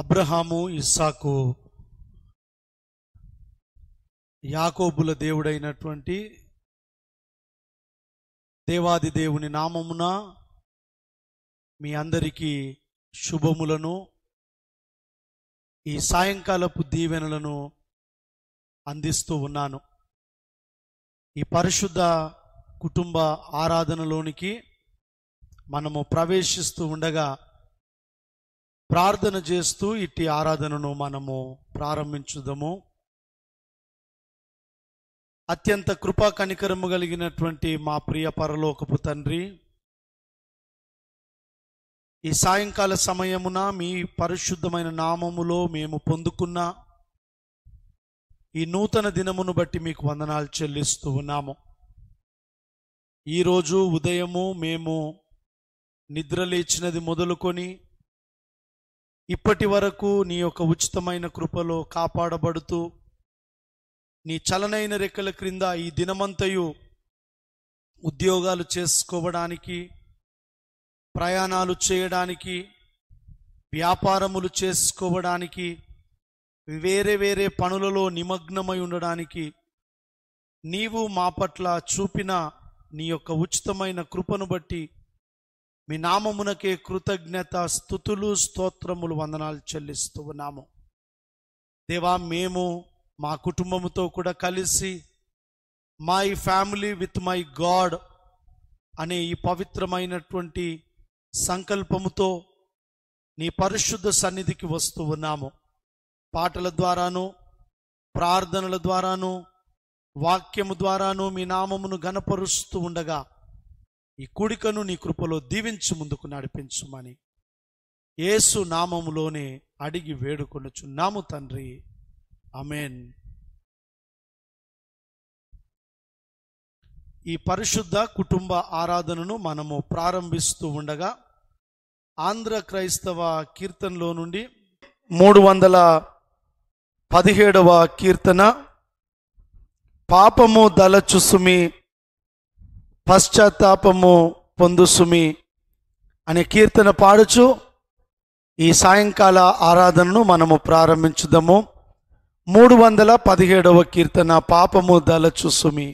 అబ్రహాము ఇస్సాకు యాకోబుల దేవుడైనటువంటి దేవాది దేవుని నామమున మీ అందరికీ శుభములను ఈ సాయంకాలపు దీవెనలను అందిస్తూ ఉన్నాను ఈ పరిశుద్ధ కుటుంబ ఆరాధనలోనికి మనము ప్రవేశిస్తూ ఉండగా ప్రార్థన చేస్తూ ఇట్టి ఆరాధనను మనము ప్రారంభించుదము అత్యంత కృపా కనికరము కలిగినటువంటి మా ప్రియ పరలోకపు తండ్రి ఈ సాయంకాల సమయమున మీ పరిశుద్ధమైన నామములో మేము పొందుకున్న ఈ నూతన దినమును బట్టి మీకు వందనాలు చెల్లిస్తూ ఉన్నాము ఈరోజు ఉదయము మేము నిద్రలేచినది మొదలుకొని ఇప్పటి వరకు నీ యొక్క ఉచితమైన కృపలో కాపాడబడుతూ నీ చలనైన రెక్కల క్రింద ఈ దినమంతయు ఉద్యోగాలు చేసుకోవడానికి ప్రయాణాలు చేయడానికి వ్యాపారములు చేసుకోవడానికి వేరే వేరే పనులలో నిమగ్నమై ఉండడానికి నీవు మా పట్ల చూపిన నీ యొక్క ఉచితమైన కృపను బట్టి మీ నామమునకే కృతజ్ఞత స్థుతులు స్తోత్రములు వందనాలు చెల్లిస్తూ ఉన్నాము దేవా మేము మా కుటుంబముతో కూడా కలిసి my family with my God అనే ఈ పవిత్రమైనటువంటి సంకల్పముతో నీ పరిశుద్ధ సన్నిధికి వస్తూ ఉన్నాము పాటల ద్వారాను ప్రార్థనల ద్వారాను వాక్యము ద్వారాను మీ నామమును గనపరుస్తూ ఉండగా ఈ కూడికను నీ కృపలో దీవించి ముందుకు నడిపించుమని ఏసు నామములోనే అడిగి వేడుకొనుచున్నాము తండ్రి అమేన్ ఈ పరిశుద్ధ కుటుంబ ఆరాధనను మనము ప్రారంభిస్తూ ఉండగా ఆంధ్ర క్రైస్తవ కీర్తనలో నుండి మూడు వందల పదిహేడవ కీర్తన పాపము దలచుసుమి పశ్చాత్తాపము పొందుసుమి అనే కీర్తన పాడుచు ఈ సాయంకాల ఆరాధనను మనము ప్రారంభించుదాము మూడు వందల పదిహేడవ కీర్తన పాపము దళచు సుమి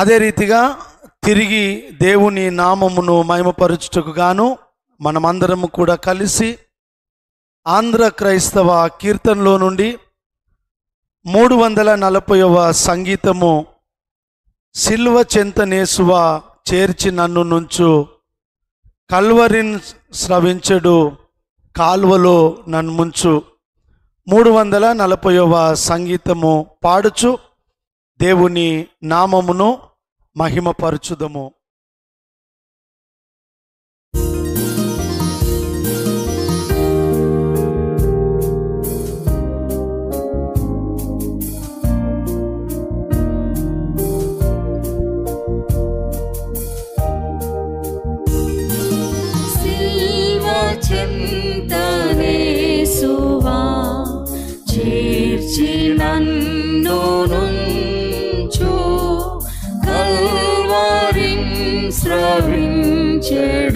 అదే రీతిగా తిరిగి దేవుని నామమును మహిమపరచుటకు గాను మనమందరము కూడా కలిసి ఆంధ్ర క్రైస్తవ కీర్తనలో నుండి మూడు వందల నలభైవ సంగీతము సిల్వ చెంతనేసువ చేర్చి నన్ను నుంచు కల్వరిన్ స్రవించడు కాల్వలో నన్ను ముంచు మూడు వందల నలభైవ సంగీతము పాడుచు దేవుని నామమును మహిమపరచుదము చింతనేసువా చేర్చినన్ను future.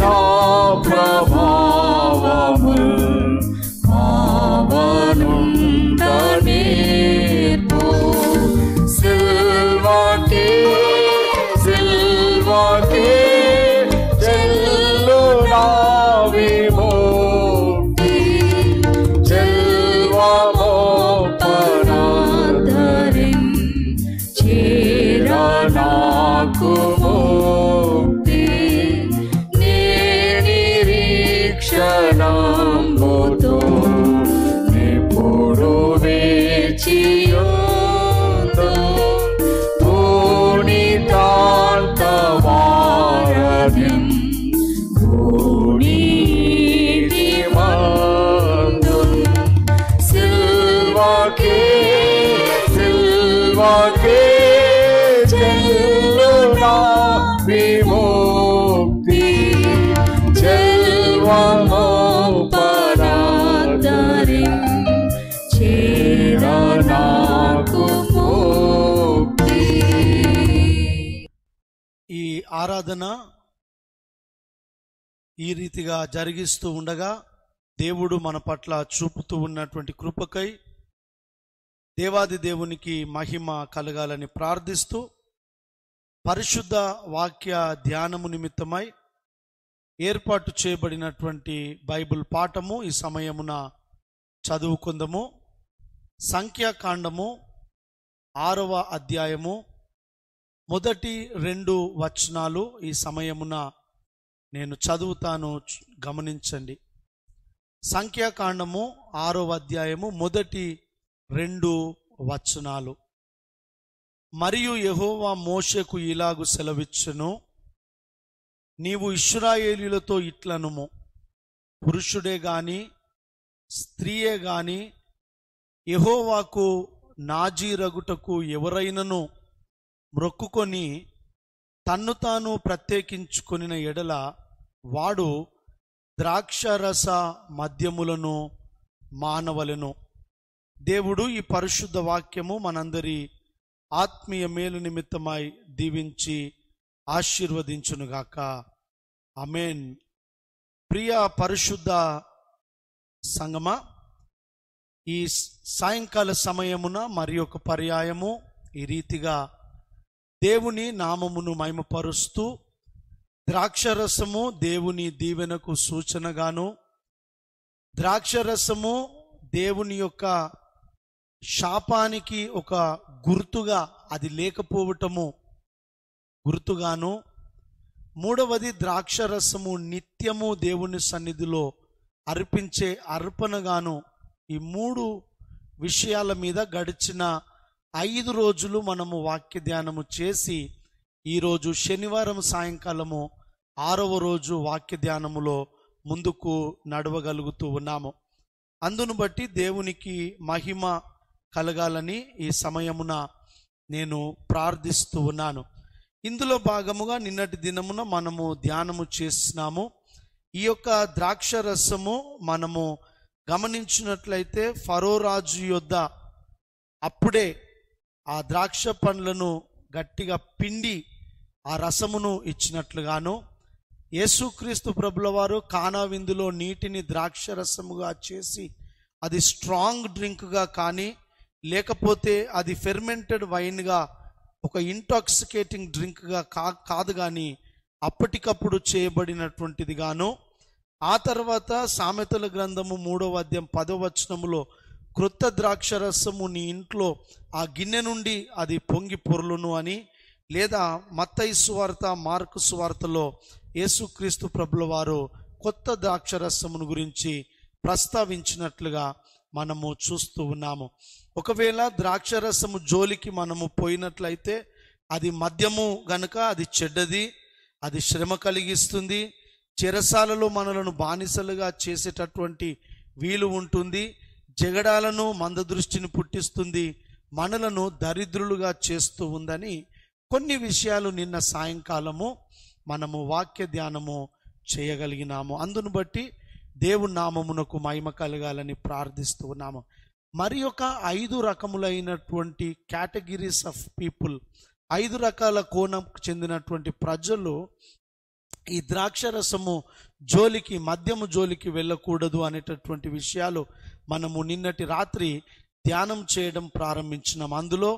No Prabhu. ఆరాధన ఈ రీతిగా జరిగిస్తూ ఉండగా దేవుడు మన పట్ల చూపుతూ ఉన్నటువంటి కృపకై దేవాది దేవునికి మహిమ కలగాలని ప్రార్థిస్తూ పరిశుద్ధ వాక్య ధ్యానము నిమిత్తమై ఏర్పాటు చేయబడినటువంటి బైబిల్ పాఠము ఈ సమయమున చదువుకుందము సంఖ్యాకాండము ఆరవ అధ్యాయము మొదటి రెండు వచనాలు ఈ సమయమున నేను చదువుతాను గమనించండి సంఖ్యాకాండము ఆరో అధ్యాయము మొదటి రెండు వచనాలు మరియు యహోవా మోషకు ఇలాగు సెలవిచ్చును నీవు ఇష్రాయేలీలతో ఇట్లనుము పురుషుడే గాని స్త్రీయే గాని యహోవాకు నాజీరగుటకు ఎవరైనను మ్రొక్కుకొని తన్ను తాను ప్రత్యేకించుకుని ఎడల వాడు ద్రాక్షరస మద్యములను మానవలను దేవుడు ఈ పరిశుద్ధ వాక్యము మనందరి ఆత్మీయ మేలు నిమిత్తమై దీవించి ఆశీర్వదించునుగాక అమేన్ ప్రియ పరిశుద్ధ సంగమ ఈ సాయంకాల సమయమున మరి ఒక పర్యాయము ఈ రీతిగా దేవుని నామమును మైమపరుస్తూ ద్రాక్షరసము దేవుని దీవెనకు సూచనగాను ద్రాక్షరసము దేవుని యొక్క శాపానికి ఒక గుర్తుగా అది లేకపోవటము గుర్తుగాను మూడవది ద్రాక్షరసము నిత్యము దేవుని సన్నిధిలో అర్పించే అర్పణగాను ఈ మూడు విషయాల మీద గడిచిన ఐదు రోజులు మనము వాక్య ధ్యానము చేసి ఈరోజు శనివారం సాయంకాలము ఆరవ రోజు వాక్య ధ్యానములో ముందుకు నడవగలుగుతూ ఉన్నాము అందును బట్టి దేవునికి మహిమ కలగాలని ఈ సమయమున నేను ప్రార్థిస్తూ ఉన్నాను ఇందులో భాగముగా నిన్నటి దినమున మనము ధ్యానము చేస్తున్నాము ఈ యొక్క ద్రాక్ష రసము మనము గమనించినట్లయితే ఫరోరాజు యొద్ద అప్పుడే ఆ ద్రాక్ష పండ్లను గట్టిగా పిండి ఆ రసమును ఇచ్చినట్లుగాను యేసుక్రీస్తు ప్రభుల వారు కానా విందులో నీటిని ద్రాక్ష రసముగా చేసి అది స్ట్రాంగ్ డ్రింక్గా కానీ లేకపోతే అది ఫెర్మెంటెడ్ వైన్గా ఒక ఇంటాక్సికేటింగ్ డ్రింక్గా కా కాదు కానీ అప్పటికప్పుడు చేయబడినటువంటిది గాను ఆ తర్వాత సామెతల గ్రంథము మూడవ అధ్యాయం పదో వచనములో క్రొత్త ద్రాక్షరసము నీ ఇంట్లో ఆ గిన్నె నుండి అది పొంగి పొరులును అని లేదా మత్తయి సువార్త మార్కు సువార్తలో యేసుక్రీస్తు ప్రభుల వారు కొత్త ద్రాక్షరసమును గురించి ప్రస్తావించినట్లుగా మనము చూస్తూ ఉన్నాము ఒకవేళ ద్రాక్షరసము జోలికి మనము పోయినట్లయితే అది మద్యము గనుక అది చెడ్డది అది శ్రమ కలిగిస్తుంది చెరసాలలో మనలను బానిసలుగా చేసేటటువంటి వీలు ఉంటుంది జగడాలను మంద దృష్టిని పుట్టిస్తుంది మనలను దరిద్రులుగా చేస్తూ ఉందని కొన్ని విషయాలు నిన్న సాయంకాలము మనము వాక్య ధ్యానము చేయగలిగినాము అందును బట్టి దేవుని నామమునకు మహిమ కలగాలని ప్రార్థిస్తూ ఉన్నాము మరి ఒక ఐదు రకములైనటువంటి కేటగిరీస్ ఆఫ్ పీపుల్ ఐదు రకాల కోణం చెందినటువంటి ప్రజలు ఈ ద్రాక్షరసము జోలికి మద్యము జోలికి వెళ్ళకూడదు అనేటటువంటి విషయాలు మనము నిన్నటి రాత్రి ధ్యానం చేయడం ప్రారంభించినాం అందులో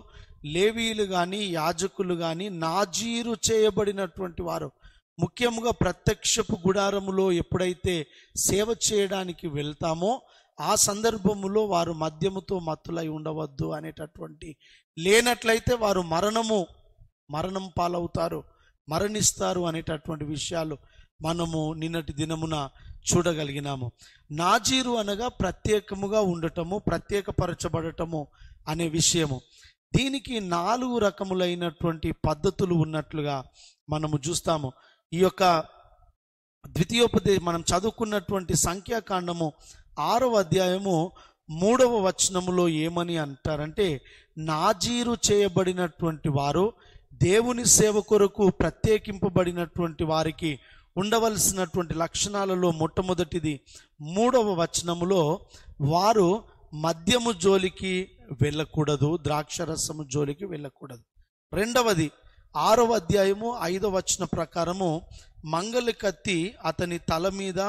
లేవీలు కానీ యాజకులు కానీ నాజీరు చేయబడినటువంటి వారు ముఖ్యంగా ప్రత్యక్షపు గుడారములో ఎప్పుడైతే సేవ చేయడానికి వెళ్తామో ఆ సందర్భములో వారు మద్యముతో మత్తులై ఉండవద్దు అనేటటువంటి లేనట్లయితే వారు మరణము మరణం పాలవుతారు మరణిస్తారు అనేటటువంటి విషయాలు మనము నిన్నటి దినమున చూడగలిగినాము నాజీరు అనగా ప్రత్యేకముగా ఉండటము ప్రత్యేకపరచబడటము అనే విషయము దీనికి నాలుగు రకములైనటువంటి పద్ధతులు ఉన్నట్లుగా మనము చూస్తాము ఈ యొక్క ద్వితీయోపదే మనం చదువుకున్నటువంటి సంఖ్యాకాండము ఆరవ అధ్యాయము మూడవ వచనములో ఏమని అంటారంటే నాజీరు చేయబడినటువంటి వారు దేవుని సేవ కొరకు ప్రత్యేకింపబడినటువంటి వారికి ఉండవలసినటువంటి లక్షణాలలో మొట్టమొదటిది మూడవ వచనములో వారు మద్యము జోలికి వెళ్ళకూడదు ద్రాక్షరసము జోలికి వెళ్ళకూడదు రెండవది ఆరవ అధ్యాయము ఐదవ వచన ప్రకారము మంగలి కత్తి అతని తల మీద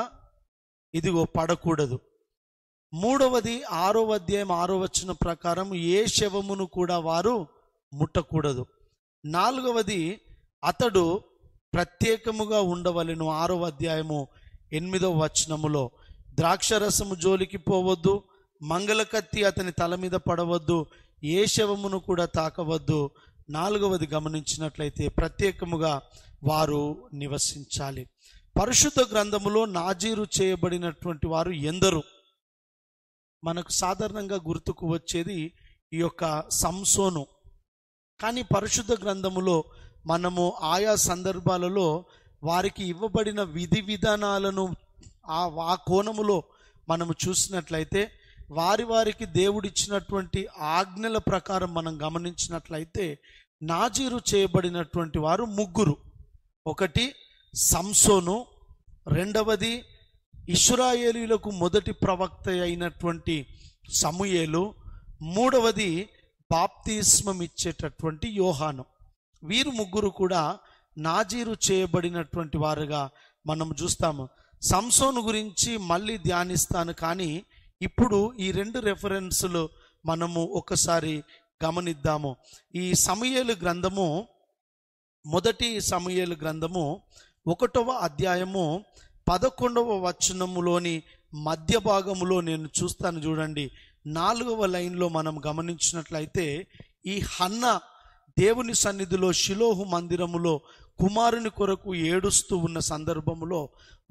ఇదిగో పడకూడదు మూడవది ఆరో అధ్యాయం ఆరో వచ్చిన ప్రకారం ఏ శవమును కూడా వారు ముట్టకూడదు నాలుగవది అతడు ప్రత్యేకముగా ఉండవలను ఆరో అధ్యాయము ఎనిమిదో వచనములో ద్రాక్షరసము జోలికి పోవద్దు మంగళకత్తి అతని తల మీద పడవద్దు ఏ శవమును కూడా తాకవద్దు నాలుగవది గమనించినట్లయితే ప్రత్యేకముగా వారు నివసించాలి పరిశుద్ధ గ్రంథములో నాజీరు చేయబడినటువంటి వారు ఎందరు మనకు సాధారణంగా గుర్తుకు వచ్చేది ఈ యొక్క సంసోను కానీ పరిశుద్ధ గ్రంథములో మనము ఆయా సందర్భాలలో వారికి ఇవ్వబడిన విధి విధానాలను ఆ కోణములో మనము చూసినట్లయితే వారి వారికి దేవుడిచ్చినటువంటి ఆజ్ఞల ప్రకారం మనం గమనించినట్లయితే నాజీరు చేయబడినటువంటి వారు ముగ్గురు ఒకటి సంసోను రెండవది ఇస్రాయేలీలకు మొదటి ప్రవక్త అయినటువంటి సమూయేలు మూడవది బాప్తిస్మం ఇచ్చేటటువంటి యోహాను వీరు ముగ్గురు కూడా నాజీరు చేయబడినటువంటి వారుగా మనం చూస్తాము సంసోను గురించి మళ్ళీ ధ్యానిస్తాను కానీ ఇప్పుడు ఈ రెండు రెఫరెన్సులు మనము ఒకసారి గమనిద్దాము ఈ సమయలు గ్రంథము మొదటి సమయలు గ్రంథము ఒకటవ అధ్యాయము పదకొండవ వచనములోని మధ్య భాగములో నేను చూస్తాను చూడండి నాలుగవ లైన్లో మనం గమనించినట్లయితే ఈ హన్న దేవుని సన్నిధిలో శిలోహు మందిరములో కుమారుని కొరకు ఏడుస్తూ ఉన్న సందర్భములో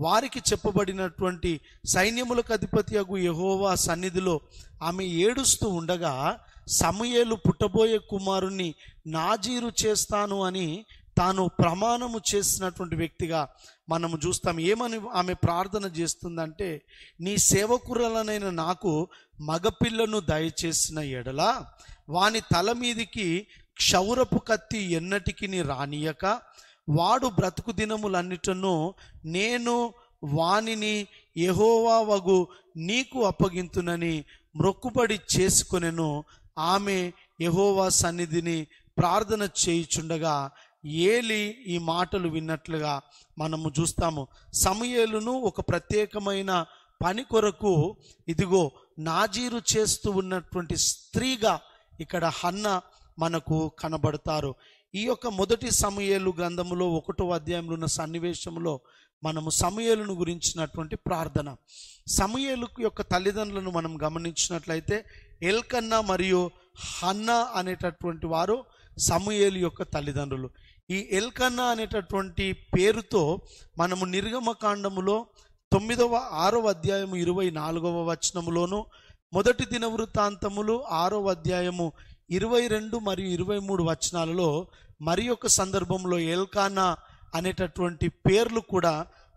వారికి చెప్పబడినటువంటి సైన్యములకు అగు యహోవా సన్నిధిలో ఆమె ఏడుస్తూ ఉండగా సమయేలు పుట్టబోయే కుమారుణ్ణి నాజీరు చేస్తాను అని తాను ప్రమాణము చేసినటువంటి వ్యక్తిగా మనము చూస్తాం ఏమని ఆమె ప్రార్థన చేస్తుందంటే నీ సేవకురలనైన నాకు మగపిల్లను దయచేసిన ఎడల వాని తల మీదికి క్షౌరపు కత్తి ఎన్నటికి రానియక వాడు బ్రతుకు దినములన్నిటను నేను వానిని వగు నీకు అప్పగింతునని మొక్కుబడి చేసుకునేను ఆమె యహోవా సన్నిధిని ప్రార్థన చేయుచుండగా ఏలి ఈ మాటలు విన్నట్లుగా మనము చూస్తాము సమయలును ఒక ప్రత్యేకమైన పని కొరకు ఇదిగో నాజీరు చేస్తూ ఉన్నటువంటి స్త్రీగా ఇక్కడ హన్న మనకు కనబడతారు ఈ యొక్క మొదటి సమయలు గ్రంథములో ఒకటో అధ్యాయంలో ఉన్న సన్నివేశంలో మనము సమయలను గురించినటువంటి ప్రార్థన సమయలు యొక్క తల్లిదండ్రులను మనం గమనించినట్లయితే ఎల్కన్నా మరియు హన్నా అనేటటువంటి వారు సమూయేలు యొక్క తల్లిదండ్రులు ఈ ఎల్కన్నా అనేటటువంటి పేరుతో మనము నిర్గమకాండములో తొమ్మిదవ ఆరవ అధ్యాయము ఇరవై నాలుగవ వచనములోను మొదటి దిన వృత్తాంతములు ఆరో అధ్యాయము ఇరవై రెండు మరియు ఇరవై మూడు వచనాలలో మరి ఒక సందర్భంలో ఎల్కానా అనేటటువంటి పేర్లు కూడా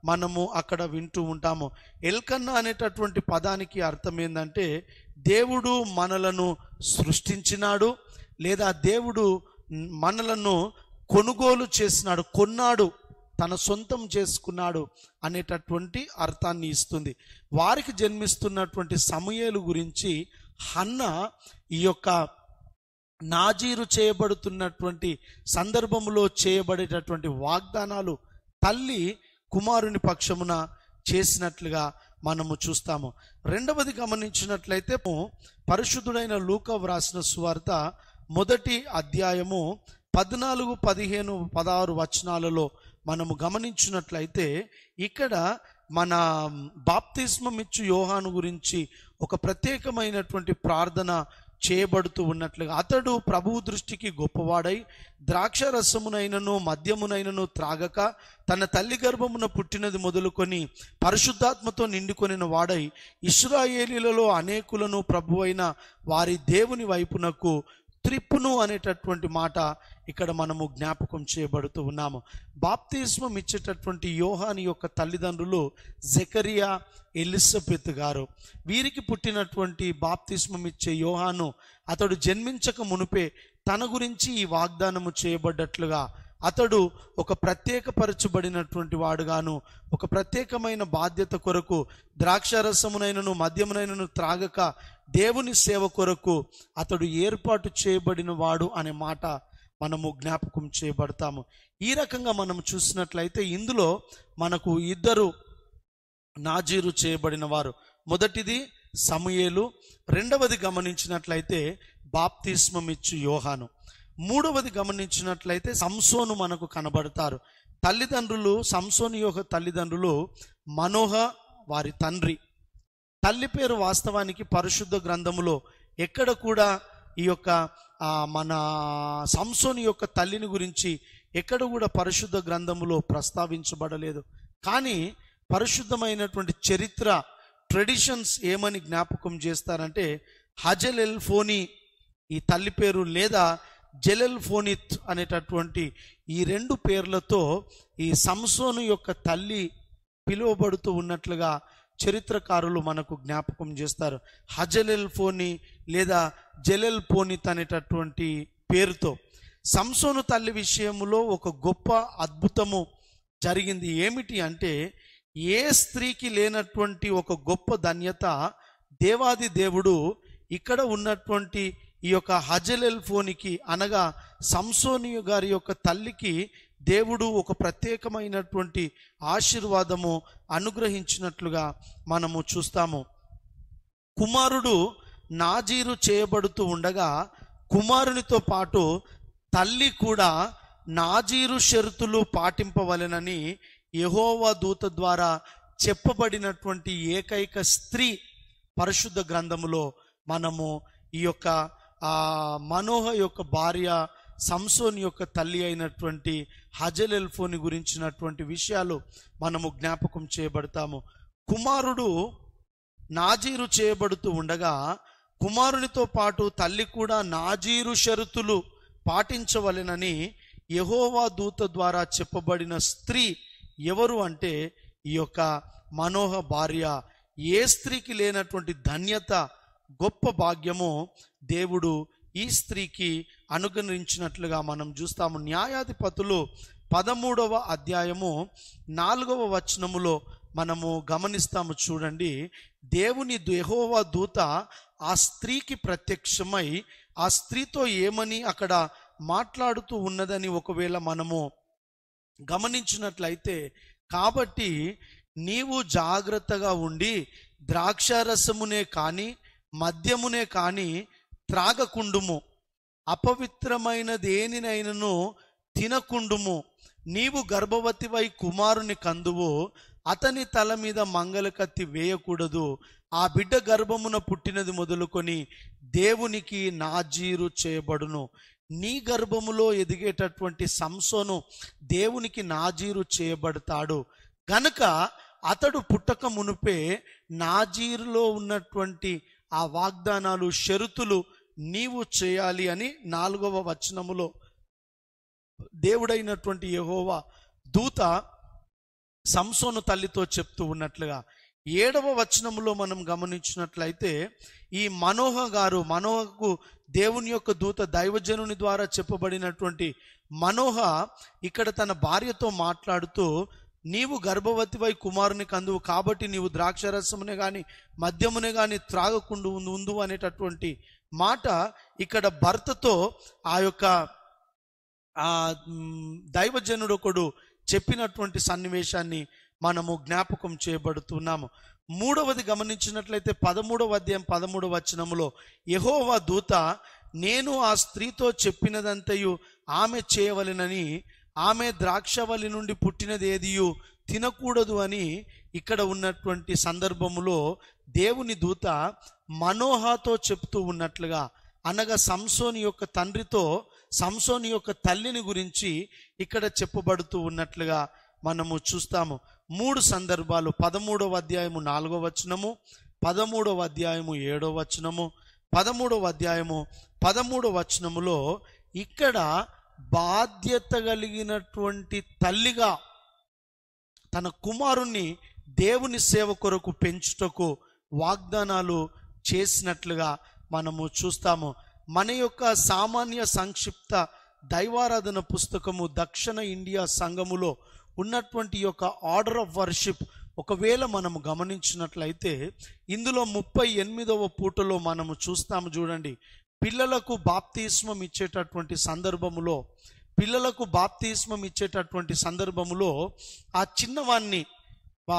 మనము అక్కడ వింటూ ఉంటాము ఎల్కన్నా అనేటటువంటి పదానికి అర్థం ఏంటంటే దేవుడు మనలను సృష్టించినాడు లేదా దేవుడు మనలను కొనుగోలు చేసినాడు కొన్నాడు తన సొంతం చేసుకున్నాడు అనేటటువంటి అర్థాన్ని ఇస్తుంది వారికి జన్మిస్తున్నటువంటి సమయాలు గురించి హన్న ఈ యొక్క నాజీరు చేయబడుతున్నటువంటి సందర్భంలో చేయబడేటటువంటి వాగ్దానాలు తల్లి కుమారుని పక్షమున చేసినట్లుగా మనము చూస్తాము రెండవది గమనించినట్లయితే పరిశుద్ధుడైన లూక వ్రాసిన సువార్త మొదటి అధ్యాయము పద్నాలుగు పదిహేను పదహారు వచనాలలో మనము గమనించినట్లయితే ఇక్కడ మన బాప్తిస్మం ఇచ్చు యోహాను గురించి ఒక ప్రత్యేకమైనటువంటి ప్రార్థన చేయబడుతూ ఉన్నట్లుగా అతడు ప్రభువు దృష్టికి గొప్పవాడై ద్రాక్ష రసమునైనను మద్యమునైనను త్రాగక తన తల్లి గర్భమున పుట్టినది మొదలుకొని పరిశుద్ధాత్మతో నిండుకొనిన వాడై ఇస్రాయేలీలలో అనేకులను ప్రభు వారి దేవుని వైపునకు త్రిప్పును అనేటటువంటి మాట ఇక్కడ మనము జ్ఞాపకం చేయబడుతూ ఉన్నాము బాప్తిజం ఇచ్చేటటువంటి యోహాని యొక్క తల్లిదండ్రులు జకరియా ఎలిసబెత్ గారు వీరికి పుట్టినటువంటి బాప్తిజం ఇచ్చే యోహాను అతడు జన్మించక మునిపే తన గురించి ఈ వాగ్దానము చేయబడ్డట్లుగా అతడు ఒక ప్రత్యేకపరచబడినటువంటి వాడుగాను ఒక ప్రత్యేకమైన బాధ్యత కొరకు ద్రాక్షరసమునైనను మద్యమునైనను త్రాగక దేవుని సేవ కొరకు అతడు ఏర్పాటు చేయబడిన వాడు అనే మాట మనము జ్ఞాపకం చేయబడతాము ఈ రకంగా మనం చూసినట్లయితే ఇందులో మనకు ఇద్దరు నాజీరు చేయబడిన వారు మొదటిది సమయేలు రెండవది గమనించినట్లయితే బాప్తిస్మమిచ్చు యోహాను మూడవది గమనించినట్లయితే సంసోను మనకు కనబడతారు తల్లిదండ్రులు సంసోని యోహ తల్లిదండ్రులు మనోహ వారి తండ్రి తల్లి పేరు వాస్తవానికి పరిశుద్ధ గ్రంథములో ఎక్కడ కూడా ఈ యొక్క మన సంసోని యొక్క తల్లిని గురించి ఎక్కడ కూడా పరిశుద్ధ గ్రంథములో ప్రస్తావించబడలేదు కానీ పరిశుద్ధమైనటువంటి చరిత్ర ట్రెడిషన్స్ ఏమని జ్ఞాపకం చేస్తారంటే హజల్ ఎల్ ఫోనీ ఈ తల్లి పేరు లేదా జెలెల్ ఫోనిత్ అనేటటువంటి ఈ రెండు పేర్లతో ఈ సంసోను యొక్క తల్లి పిలువబడుతూ ఉన్నట్లుగా చరిత్రకారులు మనకు జ్ఞాపకం చేస్తారు హజలెల్ ఫోని లేదా జలెల్ పోనిత్ అనేటటువంటి పేరుతో సంసోను తల్లి విషయంలో ఒక గొప్ప అద్భుతము జరిగింది ఏమిటి అంటే ఏ స్త్రీకి లేనటువంటి ఒక గొప్ప ధన్యత దేవాది దేవుడు ఇక్కడ ఉన్నటువంటి ఈ యొక్క హజలెల్ ఫోనికి అనగా సంసోని గారి యొక్క తల్లికి దేవుడు ఒక ప్రత్యేకమైనటువంటి ఆశీర్వాదము అనుగ్రహించినట్లుగా మనము చూస్తాము కుమారుడు నాజీరు చేయబడుతూ ఉండగా కుమారునితో పాటు తల్లి కూడా నాజీరు షరతులు పాటింపవలెనని యహోవా దూత ద్వారా చెప్పబడినటువంటి ఏకైక స్త్రీ పరిశుద్ధ గ్రంథములో మనము ఈ యొక్క మనోహ యొక్క భార్య సంసోన్ యొక్క తల్లి అయినటువంటి హజల్ ఎల్ఫోని గురించినటువంటి విషయాలు మనము జ్ఞాపకం చేయబడతాము కుమారుడు నాజీరు చేయబడుతూ ఉండగా కుమారునితో పాటు తల్లి కూడా నాజీరు షరతులు పాటించవలెనని యహోవా దూత ద్వారా చెప్పబడిన స్త్రీ ఎవరు అంటే ఈ యొక్క మనోహ భార్య ఏ స్త్రీకి లేనటువంటి ధన్యత గొప్ప భాగ్యము దేవుడు ఈ స్త్రీకి అనుగ్రహించినట్లుగా మనం చూస్తాము న్యాయాధిపతులు పదమూడవ అధ్యాయము నాలుగవ వచనములో మనము గమనిస్తాము చూడండి దేవుని దేహోవ దూత ఆ స్త్రీకి ప్రత్యక్షమై ఆ స్త్రీతో ఏమని అక్కడ మాట్లాడుతూ ఉన్నదని ఒకవేళ మనము గమనించినట్లయితే కాబట్టి నీవు జాగ్రత్తగా ఉండి ద్రాక్షారసమునే కానీ మద్యమునే కానీ త్రాగకుండుము అపవిత్రమైన దేనినైనను తినకుండుము నీవు గర్భవతి వై కుమారుని కందువు అతని తల మీద మంగళ కత్తి వేయకూడదు ఆ బిడ్డ గర్భమున పుట్టినది మొదలుకొని దేవునికి నాజీరు చేయబడును నీ గర్భములో ఎదిగేటటువంటి సంసోను దేవునికి నాజీరు చేయబడతాడు గనుక అతడు పుట్టక మునుపే నాజీరులో ఉన్నటువంటి ఆ వాగ్దానాలు షరుతులు నీవు చేయాలి అని నాలుగవ వచనములో దేవుడైనటువంటి యహోవ దూత సంసోను తల్లితో చెప్తూ ఉన్నట్లుగా ఏడవ వచనములో మనం గమనించినట్లయితే ఈ మనోహ గారు మనోహకు దేవుని యొక్క దూత దైవజనుని ద్వారా చెప్పబడినటువంటి మనోహ ఇక్కడ తన భార్యతో మాట్లాడుతూ నీవు గర్భవతివై కుమారుని కందువు కాబట్టి నీవు ద్రాక్షరసమునే కానీ మద్యమునే కానీ త్రాగకుండా ఉందు అనేటటువంటి మాట ఇక్కడ భర్తతో ఆ యొక్క ఆ దైవజనుడొకడు చెప్పినటువంటి సన్నివేశాన్ని మనము జ్ఞాపకం చేయబడుతున్నాము మూడవది గమనించినట్లయితే పదమూడవ అధ్యాయం పదమూడవ వచనములో యహోవ దూత నేను ఆ స్త్రీతో చెప్పినదంతయు ఆమె చేయవలెనని ఆమె ద్రాక్షవలి నుండి పుట్టినది ఏదియు తినకూడదు అని ఇక్కడ ఉన్నటువంటి సందర్భములో దేవుని దూత మనోహతో చెప్తూ ఉన్నట్లుగా అనగా సంసోని యొక్క తండ్రితో సంసోని యొక్క తల్లిని గురించి ఇక్కడ చెప్పబడుతూ ఉన్నట్లుగా మనము చూస్తాము మూడు సందర్భాలు పదమూడవ అధ్యాయము నాలుగో వచనము పదమూడవ అధ్యాయము ఏడో వచనము పదమూడవ అధ్యాయము పదమూడవ వచనములో ఇక్కడ బాధ్యత కలిగినటువంటి తల్లిగా తన కుమారుణ్ణి దేవుని సేవ కొరకు పెంచుటకు వాగ్దానాలు చేసినట్లుగా మనము చూస్తాము మన యొక్క సామాన్య సంక్షిప్త దైవారాధన పుస్తకము దక్షిణ ఇండియా సంఘములో ఉన్నటువంటి యొక్క ఆర్డర్ ఆఫ్ వర్షిప్ ఒకవేళ మనము గమనించినట్లయితే ఇందులో ముప్పై ఎనిమిదవ పూటలో మనము చూస్తాము చూడండి పిల్లలకు బాప్తీస్మం ఇచ్చేటటువంటి సందర్భములో పిల్లలకు బాప్తీస్మం ఇచ్చేటటువంటి సందర్భములో ఆ చిన్నవాణ్ణి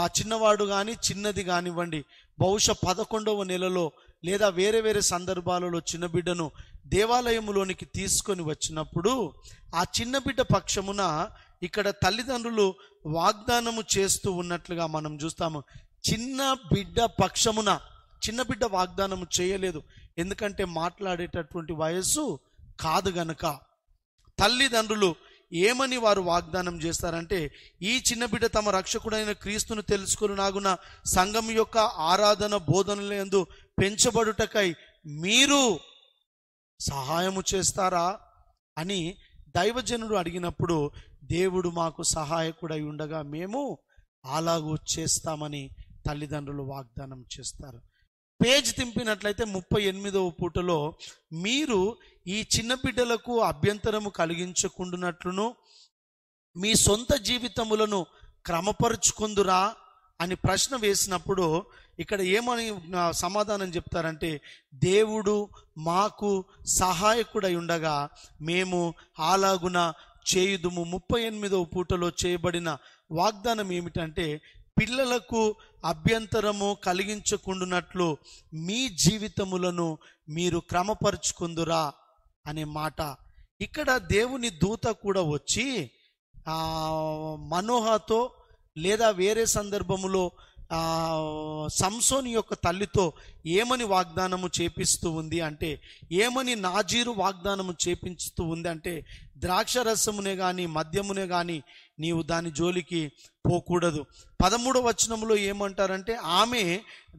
ఆ చిన్నవాడు కానీ చిన్నది కానివ్వండి బహుశా పదకొండవ నెలలో లేదా వేరే వేరే సందర్భాలలో చిన్న బిడ్డను దేవాలయంలోనికి తీసుకొని వచ్చినప్పుడు ఆ చిన్న బిడ్డ పక్షమున ఇక్కడ తల్లిదండ్రులు వాగ్దానము చేస్తూ ఉన్నట్లుగా మనం చూస్తాము చిన్న బిడ్డ పక్షమున చిన్న బిడ్డ వాగ్దానము చేయలేదు ఎందుకంటే మాట్లాడేటటువంటి వయస్సు కాదు గనక తల్లిదండ్రులు ఏమని వారు వాగ్దానం చేస్తారంటే ఈ చిన్న బిడ్డ తమ రక్షకుడైన క్రీస్తును తెలుసుకుని నాగున సంఘం యొక్క ఆరాధన బోధనలందు పెంచబడుటకై మీరు సహాయము చేస్తారా అని దైవజనుడు అడిగినప్పుడు దేవుడు మాకు సహాయకుడై ఉండగా మేము అలాగూ చేస్తామని తల్లిదండ్రులు వాగ్దానం చేస్తారు పేజ్ తింపినట్లయితే ముప్పై ఎనిమిదవ పూటలో మీరు ఈ చిన్న బిడ్డలకు అభ్యంతరము కలిగించకుండునట్లును మీ సొంత జీవితములను క్రమపరుచుకుందురా అని ప్రశ్న వేసినప్పుడు ఇక్కడ ఏమని సమాధానం చెప్తారంటే దేవుడు మాకు సహాయకుడై ఉండగా మేము అలాగున చేయుదుము ముప్పై ఎనిమిదవ పూటలో చేయబడిన వాగ్దానం ఏమిటంటే పిల్లలకు అభ్యంతరము కలిగించకుండునట్లు మీ జీవితములను మీరు క్రమపరుచుకుందురా అనే మాట ఇక్కడ దేవుని దూత కూడా వచ్చి మనోహతో లేదా వేరే సందర్భములో సంసోని యొక్క తల్లితో ఏమని వాగ్దానము చేపిస్తూ ఉంది అంటే ఏమని నాజీరు వాగ్దానము చేపించుతూ ఉంది అంటే ద్రాక్షరసమునే కానీ మద్యమునే కానీ నీవు దాని జోలికి పోకూడదు పదమూడవ వచనంలో ఏమంటారంటే ఆమె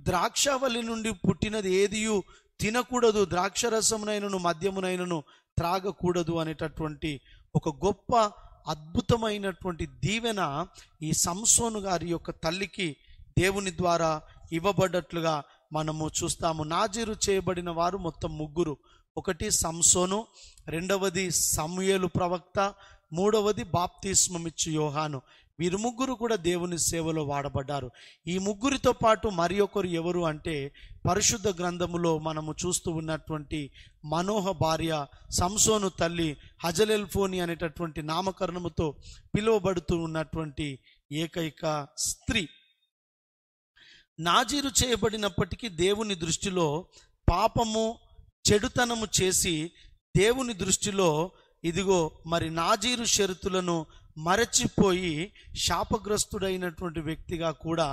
ద్రాక్షవల్లి నుండి పుట్టినది ఏదియు తినకూడదు ద్రాక్షరసమునైనను మద్యమునైనను త్రాగకూడదు అనేటటువంటి ఒక గొప్ప అద్భుతమైనటువంటి దీవెన ఈ సంసోను గారి యొక్క తల్లికి దేవుని ద్వారా ఇవ్వబడ్డట్లుగా మనము చూస్తాము నాజీరు చేయబడిన వారు మొత్తం ముగ్గురు ఒకటి సంసోను రెండవది సమూయేలు ప్రవక్త మూడవది బాప్తిస్మమిచ్చు యోహాను వీరు ముగ్గురు కూడా దేవుని సేవలో వాడబడ్డారు ఈ ముగ్గురితో పాటు మరి ఒకరు ఎవరు అంటే పరిశుద్ధ గ్రంథములో మనము చూస్తూ ఉన్నటువంటి మనోహ భార్య సంసోను తల్లి హజలెల్ఫోని అనేటటువంటి నామకరణముతో పిలువబడుతూ ఉన్నటువంటి ఏకైక స్త్రీ నాజీరు చేయబడినప్పటికీ దేవుని దృష్టిలో పాపము చెడుతనము చేసి దేవుని దృష్టిలో ఇదిగో మరి నాజీరు షరతులను మరచిపోయి శాపగ్రస్తుడైనటువంటి వ్యక్తిగా కూడా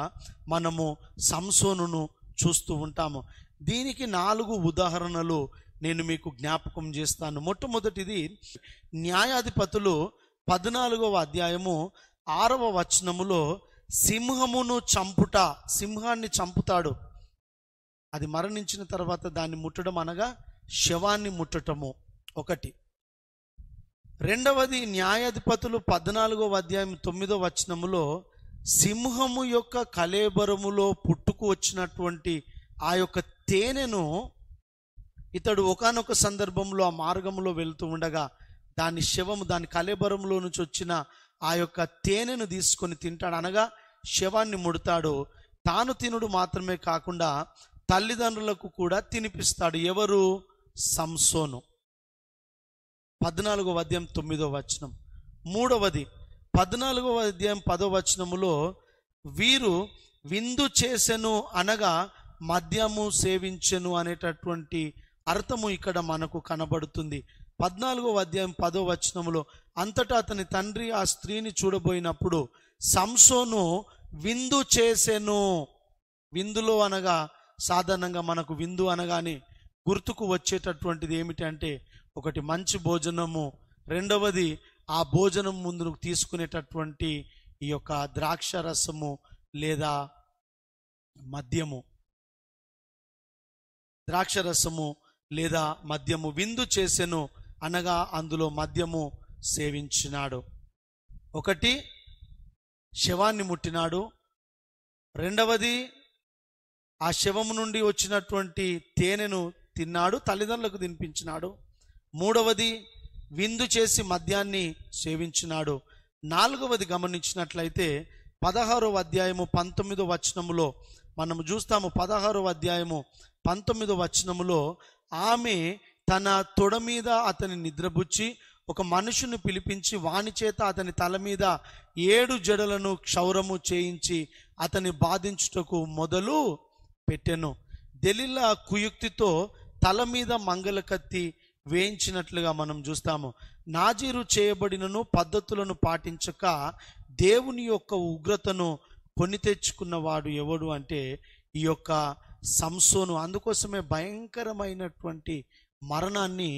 మనము సంసోనును చూస్తూ ఉంటాము దీనికి నాలుగు ఉదాహరణలు నేను మీకు జ్ఞాపకం చేస్తాను మొట్టమొదటిది న్యాయాధిపతులు పద్నాలుగవ అధ్యాయము ఆరవ వచనములో సింహమును చంపుట సింహాన్ని చంపుతాడు అది మరణించిన తర్వాత దాన్ని ముట్టడం అనగా శవాన్ని ముట్టటము ఒకటి రెండవది న్యాయాధిపతులు పద్నాలుగో అధ్యాయం తొమ్మిదో వచనములో సింహము యొక్క కలేబరములో పుట్టుకు వచ్చినటువంటి ఆ యొక్క తేనెను ఇతడు ఒకనొక సందర్భంలో ఆ మార్గంలో వెళుతూ ఉండగా దాని శవము దాని కలేబరంలో నుంచి వచ్చిన ఆ యొక్క తేనెను తీసుకొని తింటాడు అనగా శవాన్ని ముడతాడు తాను తినుడు మాత్రమే కాకుండా తల్లిదండ్రులకు కూడా తినిపిస్తాడు ఎవరు సంసోను పద్నాలుగో అధ్యాయం తొమ్మిదో వచనం మూడవది పద్నాలుగవ అధ్యాయం పదో వచనములో వీరు విందు చేసెను అనగా మద్యము సేవించెను అనేటటువంటి అర్థము ఇక్కడ మనకు కనబడుతుంది పద్నాలుగో అధ్యాయం పదో వచనములో అంతటా అతని తండ్రి ఆ స్త్రీని చూడబోయినప్పుడు సంసోను విందు చేసెను విందులో అనగా సాధారణంగా మనకు విందు అనగానే గుర్తుకు వచ్చేటటువంటిది ఏమిటంటే ఒకటి మంచి భోజనము రెండవది ఆ భోజనం ముందు తీసుకునేటటువంటి ఈ యొక్క ద్రాక్ష రసము లేదా మద్యము ద్రాక్ష రసము లేదా మద్యము విందు చేసెను అనగా అందులో మద్యము సేవించినాడు ఒకటి శవాన్ని ముట్టినాడు రెండవది ఆ శవము నుండి వచ్చినటువంటి తేనెను తిన్నాడు తల్లిదండ్రులకు తినిపించినాడు మూడవది విందు చేసి మద్యాన్ని సేవించినాడు నాలుగవది గమనించినట్లయితే పదహారవ అధ్యాయము పంతొమ్మిదో వచనములో మనము చూస్తాము పదహారవ అధ్యాయము పంతొమ్మిదో వచనములో ఆమె తన తొడ మీద అతని నిద్రబుచ్చి ఒక మనుషుని పిలిపించి వాని చేత అతని తల మీద ఏడు జడలను క్షౌరము చేయించి అతని బాధించుటకు మొదలు పెట్టెను దెలిల కుయుక్తితో తల మీద మంగళ కత్తి వేయించినట్లుగా మనం చూస్తాము నాజీరు చేయబడినను పద్ధతులను పాటించక దేవుని యొక్క ఉగ్రతను కొని తెచ్చుకున్నవాడు ఎవడు అంటే ఈ యొక్క సంసోను అందుకోసమే భయంకరమైనటువంటి మరణాన్ని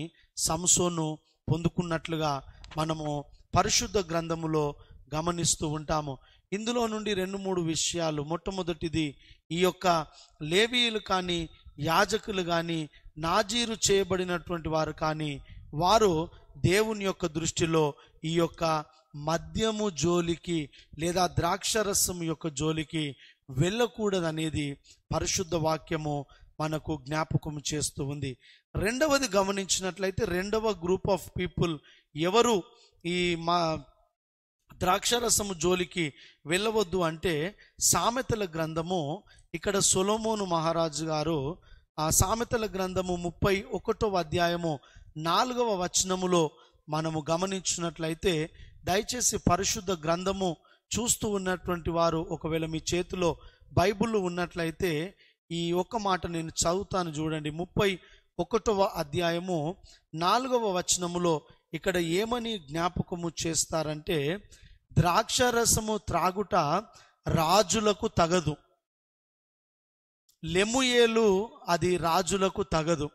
సంసోను పొందుకున్నట్లుగా మనము పరిశుద్ధ గ్రంథములో గమనిస్తూ ఉంటాము ఇందులో నుండి రెండు మూడు విషయాలు మొట్టమొదటిది ఈ యొక్క లేవీయులు కానీ యాజకులు కానీ నాజీరు చేయబడినటువంటి వారు కానీ వారు దేవుని యొక్క దృష్టిలో ఈ యొక్క మద్యము జోలికి లేదా ద్రాక్షరసం యొక్క జోలికి వెళ్ళకూడదనేది పరిశుద్ధ వాక్యము మనకు జ్ఞాపకం చేస్తూ ఉంది రెండవది గమనించినట్లయితే రెండవ గ్రూప్ ఆఫ్ పీపుల్ ఎవరు ఈ మా ద్రాక్షరసము జోలికి వెళ్ళవద్దు అంటే సామెతల గ్రంథము ఇక్కడ సొలోమోను మహారాజు గారు ఆ సామెతల గ్రంథము ముప్పై ఒకటవ అధ్యాయము నాలుగవ వచనములో మనము గమనించినట్లయితే దయచేసి పరిశుద్ధ గ్రంథము చూస్తూ ఉన్నటువంటి వారు ఒకవేళ మీ చేతిలో బైబుల్ ఉన్నట్లయితే ఈ ఒక్క మాట నేను చదువుతాను చూడండి ముప్పై ఒకటవ అధ్యాయము నాలుగవ వచనములో ఇక్కడ ఏమని జ్ఞాపకము చేస్తారంటే ద్రాక్షరసము త్రాగుట రాజులకు తగదు లెముయేలు అది రాజులకు తగదు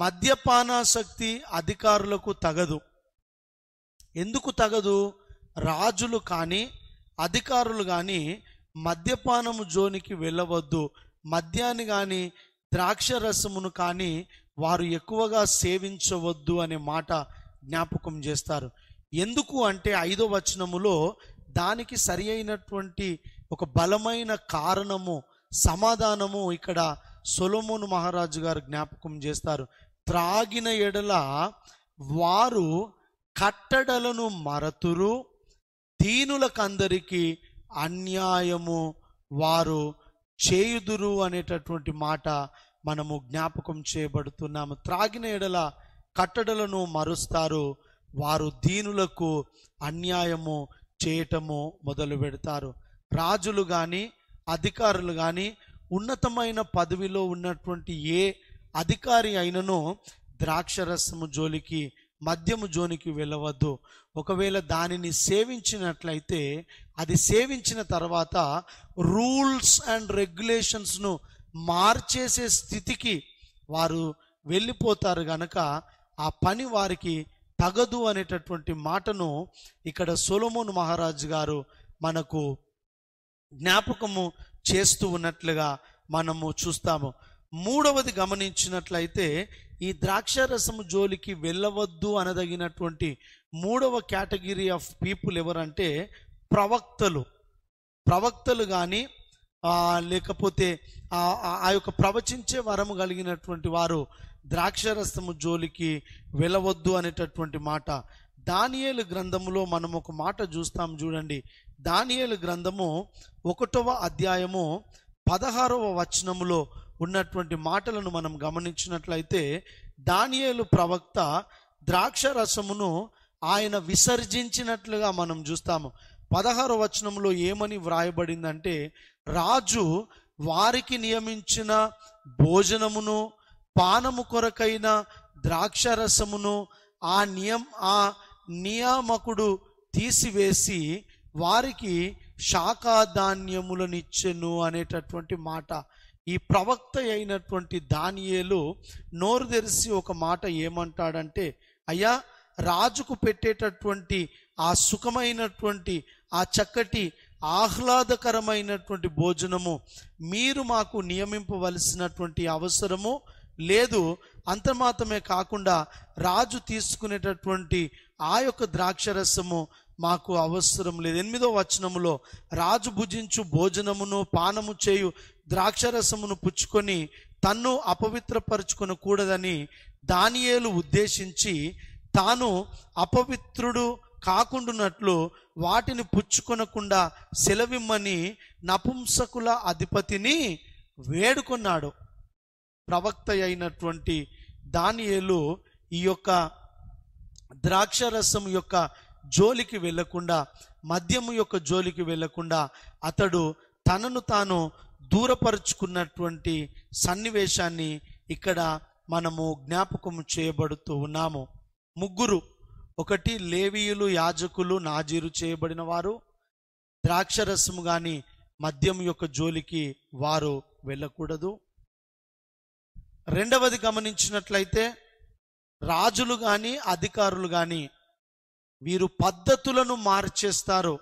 మద్యపానాసక్తి అధికారులకు తగదు ఎందుకు తగదు రాజులు కానీ అధికారులు కానీ మద్యపానము జోనికి వెళ్ళవద్దు మద్యాన్ని కానీ ద్రాక్ష రసమును కానీ వారు ఎక్కువగా సేవించవద్దు అనే మాట జ్ఞాపకం చేస్తారు ఎందుకు అంటే ఐదో వచనములో దానికి సరి అయినటువంటి ఒక బలమైన కారణము సమాధానము ఇక్కడ సొలమూను మహారాజు గారు జ్ఞాపకం చేస్తారు త్రాగిన ఎడల వారు కట్టడలను మరతురు దీనులకందరికీ అన్యాయము వారు చేయుదురు అనేటటువంటి మాట మనము జ్ఞాపకం చేయబడుతున్నాము త్రాగిన ఎడల కట్టడలను మరుస్తారు వారు దీనులకు అన్యాయము చేయటము మొదలు పెడతారు రాజులు కానీ అధికారులు కానీ ఉన్నతమైన పదవిలో ఉన్నటువంటి ఏ అధికారి అయినను ద్రాక్షరసము జోలికి మద్యము జోనికి వెళ్ళవద్దు ఒకవేళ దానిని సేవించినట్లయితే అది సేవించిన తర్వాత రూల్స్ అండ్ రెగ్యులేషన్స్ను మార్చేసే స్థితికి వారు వెళ్ళిపోతారు గనక ఆ పని వారికి తగదు అనేటటువంటి మాటను ఇక్కడ సొలమోన్ మహారాజు గారు మనకు జ్ఞాపకము చేస్తూ ఉన్నట్లుగా మనము చూస్తాము మూడవది గమనించినట్లయితే ఈ ద్రాక్ష రసము జోలికి వెళ్ళవద్దు అనదగినటువంటి మూడవ కేటగిరీ ఆఫ్ పీపుల్ ఎవరంటే ప్రవక్తలు ప్రవక్తలు కానీ లేకపోతే ఆ యొక్క ప్రవచించే వరము కలిగినటువంటి వారు ద్రాక్షరసము జోలికి వెళ్ళవద్దు అనేటటువంటి మాట దానియేలు గ్రంథములో మనం ఒక మాట చూస్తాం చూడండి దానియేలు గ్రంథము ఒకటవ అధ్యాయము పదహారవ వచనములో ఉన్నటువంటి మాటలను మనం గమనించినట్లయితే దానియేలు ప్రవక్త ద్రాక్ష రసమును ఆయన విసర్జించినట్లుగా మనం చూస్తాము పదహార వచనంలో ఏమని వ్రాయబడిందంటే రాజు వారికి నియమించిన భోజనమును పానము కొరకైన ద్రాక్ష రసమును ఆ నియం ఆ నియామకుడు తీసివేసి వారికి శాఖాధాన్యములనిచ్చెను అనేటటువంటి మాట ఈ ప్రవక్త అయినటువంటి దానియేలు నోరు తెరిసి ఒక మాట ఏమంటాడంటే అయ్యా రాజుకు పెట్టేటటువంటి ఆ సుఖమైనటువంటి ఆ చక్కటి ఆహ్లాదకరమైనటువంటి భోజనము మీరు మాకు నియమింపవలసినటువంటి అవసరము లేదు అంతమాత్రమే కాకుండా రాజు తీసుకునేటటువంటి ఆ యొక్క ద్రాక్షరసము మాకు అవసరం లేదు ఎనిమిదో వచనములో రాజు భుజించు భోజనమును పానము చేయు ద్రాక్షరసమును పుచ్చుకొని తన్ను అపవిత్రపరచుకొనకూడదని దానియేలు ఉద్దేశించి తాను అపవిత్రుడు కాకుండునట్లు వాటిని పుచ్చుకొనకుండా సెలవిమ్మని నపుంసకుల అధిపతిని వేడుకొన్నాడు ప్రవక్త అయినటువంటి దానియేలు ఈ యొక్క ద్రాక్షరసం యొక్క జోలికి వెళ్లకుండా మద్యము యొక్క జోలికి వెళ్లకుండా అతడు తనను తాను దూరపరుచుకున్నటువంటి సన్నివేశాన్ని ఇక్కడ మనము జ్ఞాపకం చేయబడుతూ ఉన్నాము ముగ్గురు ఒకటి లేవీయులు యాజకులు నాజీరు చేయబడిన వారు ద్రాక్షరసము గాని మద్యం యొక్క జోలికి వారు వెళ్ళకూడదు రెండవది గమనించినట్లయితే రాజులు కానీ అధికారులు కానీ వీరు పద్ధతులను మార్చేస్తారు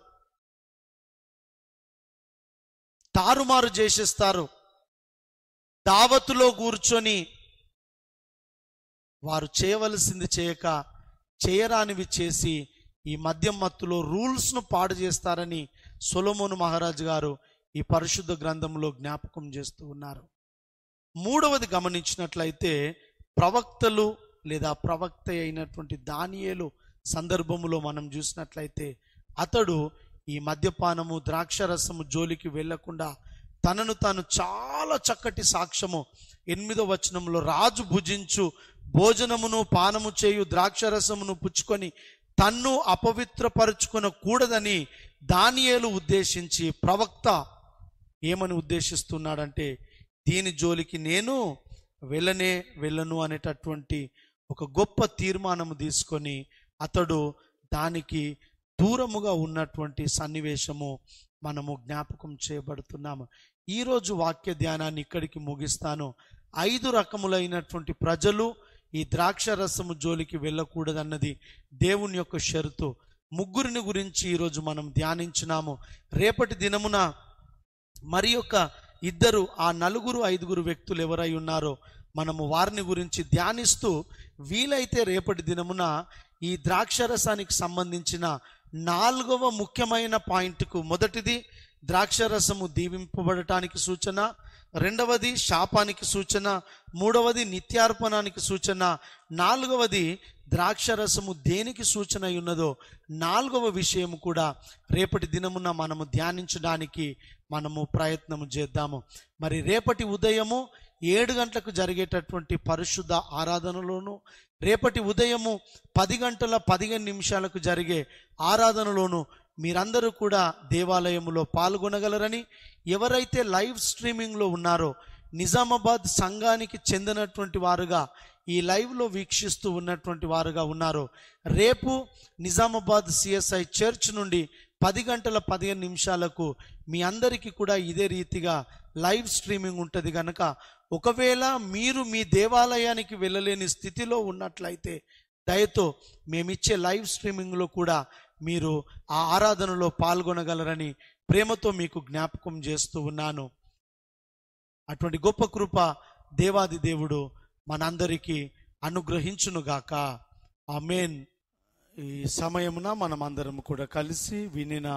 తారుమారు చేసేస్తారు దావతులో కూర్చొని వారు చేయవలసింది చేయక చేయరానివి చేసి ఈ మద్యం మత్తులో రూల్స్ను పాడు చేస్తారని సొలమోను మహారాజు గారు ఈ పరిశుద్ధ గ్రంథంలో జ్ఞాపకం చేస్తూ ఉన్నారు మూడవది గమనించినట్లయితే ప్రవక్తలు లేదా ప్రవక్త అయినటువంటి దానియేలు సందర్భములో మనం చూసినట్లయితే అతడు ఈ మద్యపానము ద్రాక్షరసము జోలికి వెళ్లకుండా తనను తాను చాలా చక్కటి సాక్ష్యము ఎనిమిదో వచనంలో రాజు భుజించు భోజనమును పానము చేయు ద్రాక్షరసమును పుచ్చుకొని తన్ను అపవిత్రపరుచుకునకూడదని కూడదని దానియేలు ఉద్దేశించి ప్రవక్త ఏమని ఉద్దేశిస్తున్నాడంటే దీని జోలికి నేను వెళ్ళనే వెళ్ళను అనేటటువంటి ఒక గొప్ప తీర్మానము తీసుకొని అతడు దానికి దూరముగా ఉన్నటువంటి సన్నివేశము మనము జ్ఞాపకం చేయబడుతున్నాము ఈరోజు వాక్య ధ్యానాన్ని ఇక్కడికి ముగిస్తాను ఐదు రకములైనటువంటి ప్రజలు ఈ ద్రాక్ష రసము జోలికి వెళ్ళకూడదన్నది దేవుని యొక్క షరతు ముగ్గురిని గురించి ఈరోజు మనం ధ్యానించినాము రేపటి దినమున మరి యొక్క ఇద్దరు ఆ నలుగురు ఐదుగురు వ్యక్తులు ఎవరై ఉన్నారో మనము వారిని గురించి ధ్యానిస్తూ వీలైతే రేపటి దినమున ఈ ద్రాక్షరసానికి సంబంధించిన నాలుగవ ముఖ్యమైన పాయింట్కు మొదటిది ద్రాక్షరసము దీవింపబడటానికి సూచన రెండవది శాపానికి సూచన మూడవది నిత్యార్పణానికి సూచన నాలుగవది ద్రాక్షరసము దేనికి సూచన ఉన్నదో నాలుగవ విషయము కూడా రేపటి దినమున మనము ధ్యానించడానికి మనము ప్రయత్నము చేద్దాము మరి రేపటి ఉదయము ఏడు గంటలకు జరిగేటటువంటి పరిశుద్ధ ఆరాధనలోను రేపటి ఉదయము పది గంటల పదిహేను నిమిషాలకు జరిగే ఆరాధనలోను మీరందరూ కూడా దేవాలయంలో పాల్గొనగలరని ఎవరైతే లైవ్ స్ట్రీమింగ్లో ఉన్నారో నిజామాబాద్ సంఘానికి చెందినటువంటి వారుగా ఈ లైవ్లో వీక్షిస్తూ ఉన్నటువంటి వారుగా ఉన్నారు రేపు నిజామాబాద్ సిఎస్ఐ చర్చ్ నుండి పది గంటల పదిహేను నిమిషాలకు మీ అందరికీ కూడా ఇదే రీతిగా లైవ్ స్ట్రీమింగ్ ఉంటుంది కనుక ఒకవేళ మీరు మీ దేవాలయానికి వెళ్ళలేని స్థితిలో ఉన్నట్లయితే దయతో మేమిచ్చే లైవ్ స్ట్రీమింగ్లో కూడా మీరు ఆ ఆరాధనలో పాల్గొనగలరని ప్రేమతో మీకు జ్ఞాపకం చేస్తూ ఉన్నాను అటువంటి గొప్ప కృప దేవాది దేవుడు మనందరికీ అనుగ్రహించునుగాక ఆ మెయిన్ ఈ సమయమున మనం అందరం కూడా కలిసి వినిన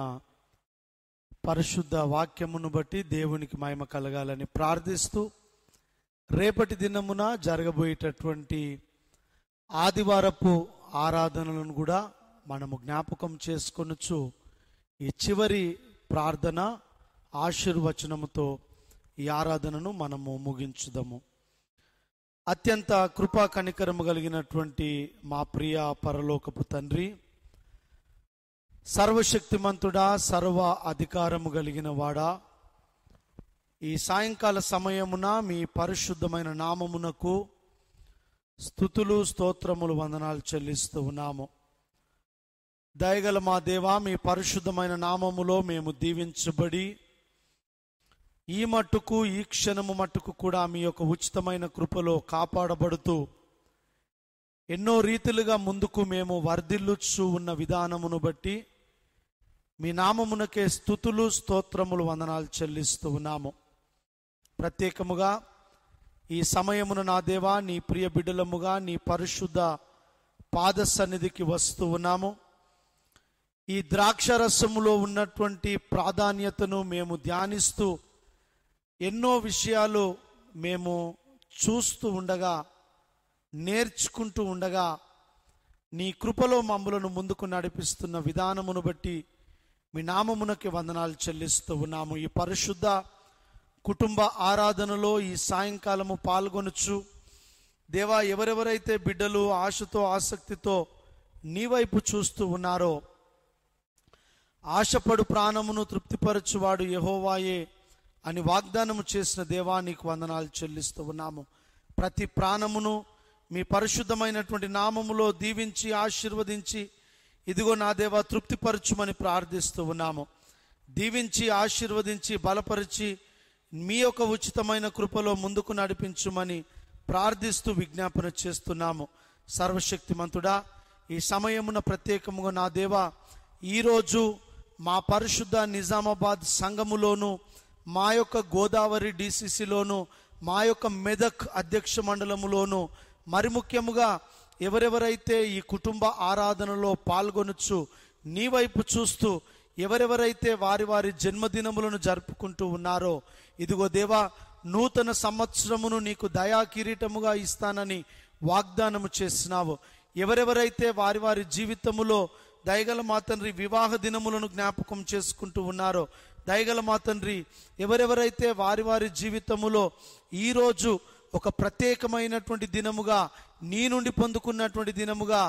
పరిశుద్ధ వాక్యమును బట్టి దేవునికి మహిమ కలగాలని ప్రార్థిస్తూ రేపటి దినమున జరగబోయేటటువంటి ఆదివారపు ఆరాధనలను కూడా మనము జ్ఞాపకం చేసుకొనొచ్చు ఈ చివరి ప్రార్థన ఆశీర్వచనముతో ఈ ఆరాధనను మనము ముగించుదాము అత్యంత కృపా కనికరము కలిగినటువంటి మా ప్రియ పరలోకపు తండ్రి సర్వశక్తిమంతుడా సర్వ అధికారము కలిగిన వాడా ఈ సాయంకాల సమయమున మీ పరిశుద్ధమైన నామమునకు స్థుతులు స్తోత్రములు వందనాలు చెల్లిస్తూ ఉన్నాము దయగల మా దేవా మీ పరిశుద్ధమైన నామములో మేము దీవించబడి ఈ మట్టుకు ఈ క్షణము మట్టుకు కూడా మీ యొక్క ఉచితమైన కృపలో కాపాడబడుతూ ఎన్నో రీతిలుగా ముందుకు మేము వర్ధిల్లుచు ఉన్న విధానమును బట్టి మీ నామమునకే స్థుతులు స్తోత్రములు వందనాలు చెల్లిస్తూ ఉన్నాము ప్రత్యేకముగా ఈ సమయమును నా దేవా నీ ప్రియ బిడ్డలముగా నీ పరిశుద్ధ పాద సన్నిధికి వస్తూ ఉన్నాము ఈ ద్రాక్ష రసములో ఉన్నటువంటి ప్రాధాన్యతను మేము ధ్యానిస్తూ ఎన్నో విషయాలు మేము చూస్తూ ఉండగా నేర్చుకుంటూ ఉండగా నీ కృపలో మమ్మలను ముందుకు నడిపిస్తున్న విధానమును బట్టి మీ నామమునకి వందనాలు చెల్లిస్తూ ఉన్నాము ఈ పరిశుద్ధ కుటుంబ ఆరాధనలో ఈ సాయంకాలము పాల్గొనొచ్చు దేవా ఎవరెవరైతే బిడ్డలు ఆశతో ఆసక్తితో నీ వైపు చూస్తూ ఉన్నారో ఆశపడు ప్రాణమును తృప్తిపరచువాడు యహోవాయే అని వాగ్దానము చేసిన దేవా నీకు వందనాలు చెల్లిస్తూ ఉన్నాము ప్రతి ప్రాణమును మీ పరిశుద్ధమైనటువంటి నామములో దీవించి ఆశీర్వదించి ఇదిగో నా దేవా తృప్తిపరచుమని ప్రార్థిస్తూ ఉన్నాము దీవించి ఆశీర్వదించి బలపరిచి మీ యొక్క ఉచితమైన కృపలో ముందుకు నడిపించుమని ప్రార్థిస్తూ విజ్ఞాపన చేస్తున్నాము సర్వశక్తిమంతుడా ఈ సమయమున ప్రత్యేకముగా నా దేవ ఈరోజు మా పరిశుద్ధ నిజామాబాద్ సంఘములోను మా యొక్క గోదావరి డిసిసిలోను మా యొక్క మెదక్ అధ్యక్ష మండలములోను మరి ముఖ్యముగా ఎవరెవరైతే ఈ కుటుంబ ఆరాధనలో పాల్గొనొచ్చు నీ వైపు చూస్తూ ఎవరెవరైతే వారి వారి జన్మదినములను జరుపుకుంటూ ఉన్నారో ఇదిగో దేవా నూతన సంవత్సరమును నీకు దయా కిరీటముగా ఇస్తానని వాగ్దానము చేస్తున్నావు ఎవరెవరైతే వారి వారి జీవితములో దయగల మా తండ్రి వివాహ దినములను జ్ఞాపకం చేసుకుంటూ ఉన్నారో దయగల మా తండ్రి ఎవరెవరైతే వారి వారి జీవితములో ఈరోజు ఒక ప్రత్యేకమైనటువంటి దినముగా నీ నుండి పొందుకున్నటువంటి దినముగా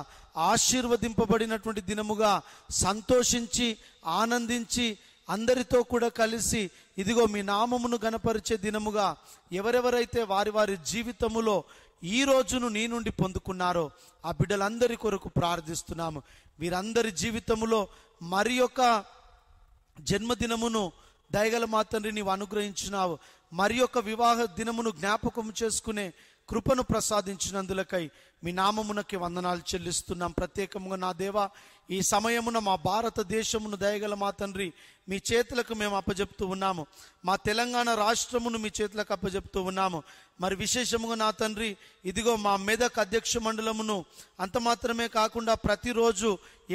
ఆశీర్వదింపబడినటువంటి దినముగా సంతోషించి ఆనందించి అందరితో కూడా కలిసి ఇదిగో మీ నామమును గనపరిచే దినముగా ఎవరెవరైతే వారి వారి జీవితములో ఈ రోజును నీ నుండి పొందుకున్నారో ఆ బిడ్డలందరి కొరకు ప్రార్థిస్తున్నాము వీరందరి జీవితములో మరి యొక్క జన్మదినమును దయగల మా తండ్రి నీవు అనుగ్రహించినావు మరి యొక్క వివాహ దినమును జ్ఞాపకం చేసుకునే కృపను ప్రసాదించినందులకై మీ నామమునకి వందనాలు చెల్లిస్తున్నాం ప్రత్యేకముగా నా దేవా ఈ సమయమున మా భారతదేశమును దయగల మా తండ్రి మీ చేతులకు మేము అప్పజెప్తూ ఉన్నాము మా తెలంగాణ రాష్ట్రమును మీ చేతులకు అప్పజెప్తూ ఉన్నాము మరి విశేషముగా నా తండ్రి ఇదిగో మా మెదక్ అధ్యక్ష మండలమును అంత మాత్రమే కాకుండా ప్రతిరోజు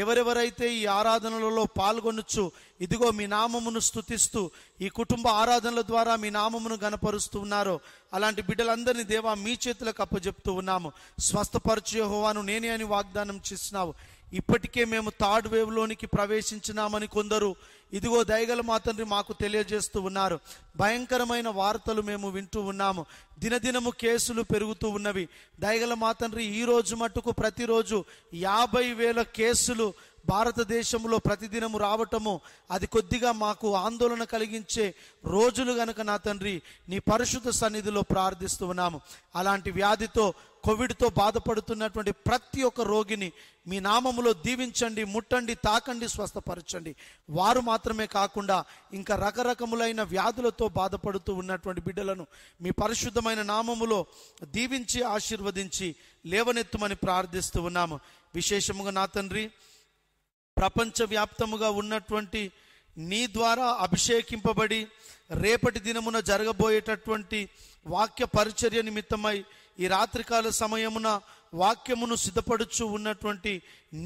ఎవరెవరైతే ఈ ఆరాధనలలో పాల్గొనొచ్చు ఇదిగో మీ నామమును స్థుతిస్తూ ఈ కుటుంబ ఆరాధనల ద్వారా మీ నామమును గనపరుస్తూ ఉన్నారో అలాంటి బిడ్డలందరినీ దేవా మీ చేతులకు అప్పజెప్తూ ఉన్నాము స్వస్థపరచు హోవాను నేనే అని వాగ్దానం చేస్తున్నావు ఇప్పటికే మేము థర్డ్ వేవ్లోనికి ప్రవేశించినామని కొందరు ఇదిగో దయగల మా తండ్రి మాకు తెలియజేస్తూ ఉన్నారు భయంకరమైన వార్తలు మేము వింటూ ఉన్నాము దినదినము కేసులు పెరుగుతూ ఉన్నవి దయగల మా తండ్రి రోజు మటుకు ప్రతిరోజు యాభై వేల కేసులు భారతదేశంలో ప్రతిదినము రావటము అది కొద్దిగా మాకు ఆందోళన కలిగించే రోజులు గనక నా తండ్రి నీ పరిశుద్ధ సన్నిధిలో ప్రార్థిస్తూ ఉన్నాము అలాంటి వ్యాధితో కోవిడ్తో బాధపడుతున్నటువంటి ప్రతి ఒక్క రోగిని మీ నామములో దీవించండి ముట్టండి తాకండి స్వస్థపరచండి వారు మాత్రమే కాకుండా ఇంకా రకరకములైన వ్యాధులతో బాధపడుతూ ఉన్నటువంటి బిడ్డలను మీ పరిశుద్ధమైన నామములో దీవించి ఆశీర్వదించి లేవనెత్తుమని ప్రార్థిస్తూ ఉన్నాము విశేషముగా నా తండ్రి ప్రపంచవ్యాప్తముగా ఉన్నటువంటి నీ ద్వారా అభిషేకింపబడి రేపటి దినమున జరగబోయేటటువంటి వాక్య పరిచర్య నిమిత్తమై ఈ రాత్రికాల సమయమున వాక్యమును సిద్ధపడుచు ఉన్నటువంటి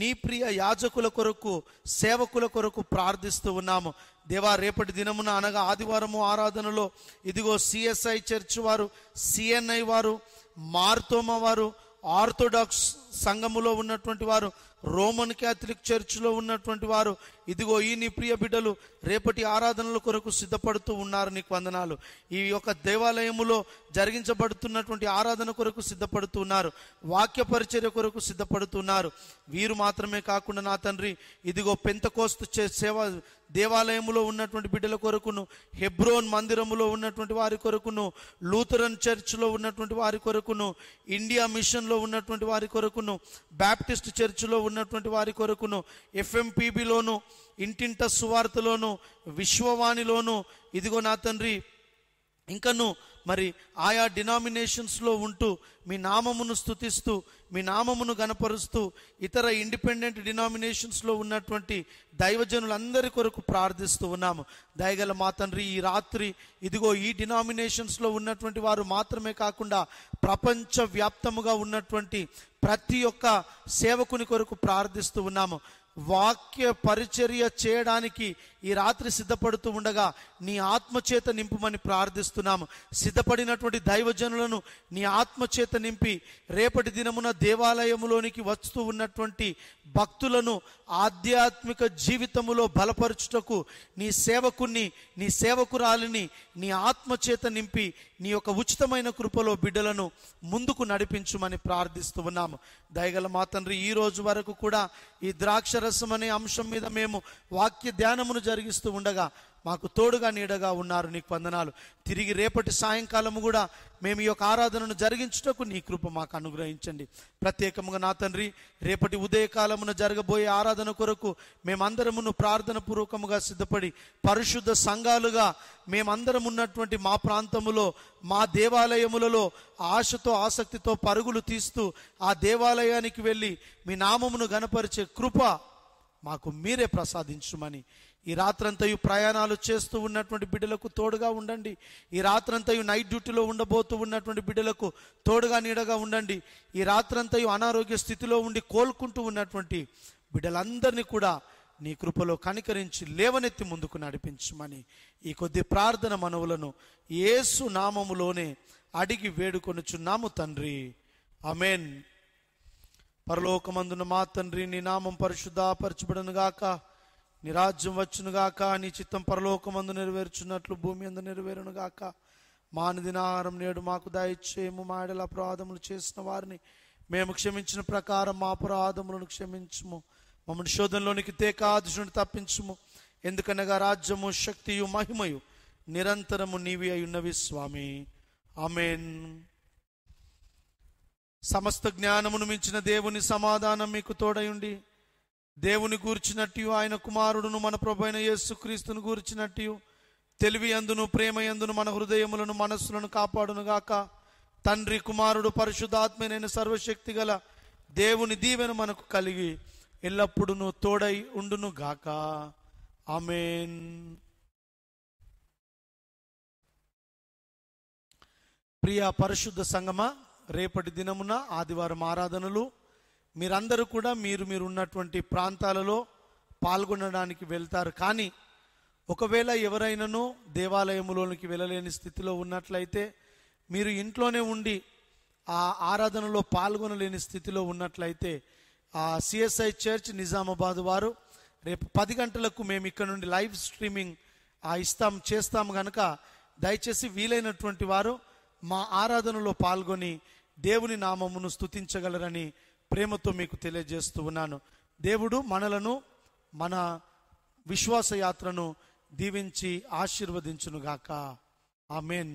నీ ప్రియ యాజకుల కొరకు సేవకుల కొరకు ప్రార్థిస్తూ ఉన్నాము దేవా రేపటి దినమున అనగా ఆదివారము ఆరాధనలో ఇదిగో సిఎస్ఐ చర్చ్ వారు సిఎన్ఐ వారు మార్తోమ వారు ఆర్థోడాక్స్ సంఘములో ఉన్నటువంటి వారు రోమన్ క్యాథలిక్ చర్చిలో ఉన్నటువంటి వారు ఇదిగో ఈ నీ ప్రియ బిడ్డలు రేపటి ఆరాధనల కొరకు సిద్ధపడుతూ ఉన్నారు నీకు వందనాలు ఈ యొక్క దేవాలయములో జరిగించబడుతున్నటువంటి ఆరాధన కొరకు సిద్ధపడుతూ ఉన్నారు వాక్య పరిచర్య కొరకు సిద్ధపడుతున్నారు వీరు మాత్రమే కాకుండా నా తండ్రి ఇదిగో కోస్తు సేవ దేవాలయంలో ఉన్నటువంటి బిడ్డల కొరకును హెబ్రోన్ మందిరంలో ఉన్నటువంటి వారి కొరకును లూథరన్ చర్చ్లో ఉన్నటువంటి వారి కొరకును ఇండియా మిషన్లో ఉన్నటువంటి వారి కొరకును బ్యాప్టిస్ట్ చర్చ్లో ఉన్నటువంటి వారి కొరకును ఎఫ్ఎంపీబీలోను ఇంటింట సువార్తలోను విశ్వవాణిలోను ఇదిగో నా తండ్రి ఇంకను మరి ఆయా డినామినేషన్స్లో ఉంటూ మీ నామమును స్థుతిస్తూ మీ నామమును గనపరుస్తూ ఇతర ఇండిపెండెంట్ డినామినేషన్స్లో ఉన్నటువంటి దైవజనులందరి కొరకు ప్రార్థిస్తూ ఉన్నాము దయగల మా తండ్రి ఈ రాత్రి ఇదిగో ఈ డినామినేషన్స్లో ఉన్నటువంటి వారు మాత్రమే కాకుండా ప్రపంచ వ్యాప్తముగా ఉన్నటువంటి ప్రతి ఒక్క సేవకుని కొరకు ప్రార్థిస్తూ ఉన్నాము వాక్య పరిచర్య చేయడానికి ఈ రాత్రి సిద్ధపడుతూ ఉండగా నీ ఆత్మచేత నింపమని ప్రార్థిస్తున్నాము సిద్ధపడినటువంటి దైవజనులను నీ ఆత్మచేత నింపి రేపటి దినమున దేవాలయములోనికి వస్తూ ఉన్నటువంటి భక్తులను ఆధ్యాత్మిక జీవితములో బలపరచుటకు నీ సేవకుణ్ణి నీ సేవకురాలిని నీ ఆత్మచేత నింపి నీ యొక్క ఉచితమైన కృపలో బిడ్డలను ముందుకు నడిపించుమని ప్రార్థిస్తూ ఉన్నాము దయగల మా తండ్రి ఈ రోజు వరకు కూడా ఈ ద్రాక్షర విశ్వాసం అనే అంశం మీద మేము వాక్య ధ్యానమును జరిగిస్తూ ఉండగా మాకు తోడుగా నీడగా ఉన్నారు నీకు వందనాలు తిరిగి రేపటి సాయంకాలము కూడా మేము ఈ యొక్క ఆరాధనను జరిగించుటకు నీ కృప మాకు అనుగ్రహించండి ప్రత్యేకముగా నా తండ్రి రేపటి ఉదయకాలమున జరగబోయే ఆరాధన కొరకు మేమందరమును ప్రార్థన పూర్వకముగా సిద్ధపడి పరిశుద్ధ సంఘాలుగా మేమందరం ఉన్నటువంటి మా ప్రాంతములో మా దేవాలయములలో ఆశతో ఆసక్తితో పరుగులు తీస్తూ ఆ దేవాలయానికి వెళ్ళి మీ నామమును గనపరిచే కృప మాకు మీరే ప్రసాదించుమని ఈ రాత్రంతయు ప్రయాణాలు చేస్తూ ఉన్నటువంటి బిడ్డలకు తోడుగా ఉండండి ఈ రాత్రంతయు నైట్ డ్యూటీలో ఉండబోతూ ఉన్నటువంటి బిడ్డలకు తోడుగా నీడగా ఉండండి ఈ రాత్రంతయు అనారోగ్య స్థితిలో ఉండి కోలుకుంటూ ఉన్నటువంటి బిడ్డలందరినీ కూడా నీ కృపలో కనికరించి లేవనెత్తి ముందుకు నడిపించమని ఈ కొద్ది ప్రార్థన మనవులను ఏసు నామములోనే అడిగి వేడుకొనుచున్నాము తండ్రి అమెన్ పరలోకమందున మా తండ్రి నీ నామం గాక నీ రాజ్యం గాక నీ చిత్తం పరలోకమందు నెరవేర్చున్నట్లు భూమి అందు నెరవేరునుగాక మానదిన ఆహారం నేడు మాకు దయచేయము మాడల అపరాధములు చేసిన వారిని మేము క్షమించిన ప్రకారం మా అపరాధములను క్షమించుము మమ్మల్ని శోధంలోనికి తేకాదుషుని తప్పించుము ఎందుకనగా రాజ్యము శక్తియు మహిమయు నిరంతరము నీవి అయి ఉన్నవి స్వామి ఆమెన్ సమస్త జ్ఞానమును మించిన దేవుని సమాధానం మీకు తోడయుండి దేవుని గూర్చినట్టు ఆయన కుమారుడును మన ప్రభైన యేసుక్రీస్తును గూర్చినట్టు తెలివి అందును ప్రేమ ఎందును మన హృదయములను మనస్సులను కాపాడునుగాక తండ్రి కుమారుడు పరిశుద్ధాత్మనైన సర్వశక్తి గల దేవుని దీవెను మనకు కలిగి ఎల్లప్పుడూ తోడై ఉండును గాక ఆమెన్ ప్రియ పరిశుద్ధ సంగమా రేపటి దినమున ఆదివారం ఆరాధనలు మీరందరూ కూడా మీరు మీరు ఉన్నటువంటి ప్రాంతాలలో పాల్గొనడానికి వెళ్తారు కానీ ఒకవేళ ఎవరైనాను దేవాలయములోనికి వెళ్ళలేని స్థితిలో ఉన్నట్లయితే మీరు ఇంట్లోనే ఉండి ఆ ఆరాధనలో పాల్గొనలేని స్థితిలో ఉన్నట్లయితే ఆ సిఎస్ఐ చర్చ్ నిజామాబాద్ వారు రేపు పది గంటలకు మేము ఇక్కడ నుండి లైవ్ స్ట్రీమింగ్ ఇస్తాం చేస్తాం కనుక దయచేసి వీలైనటువంటి వారు మా ఆరాధనలో పాల్గొని దేవుని నామమును స్థుతించగలరని ప్రేమతో మీకు తెలియజేస్తూ ఉన్నాను దేవుడు మనలను మన విశ్వాస యాత్రను దీవించి ఆశీర్వదించునుగాక ఆమెన్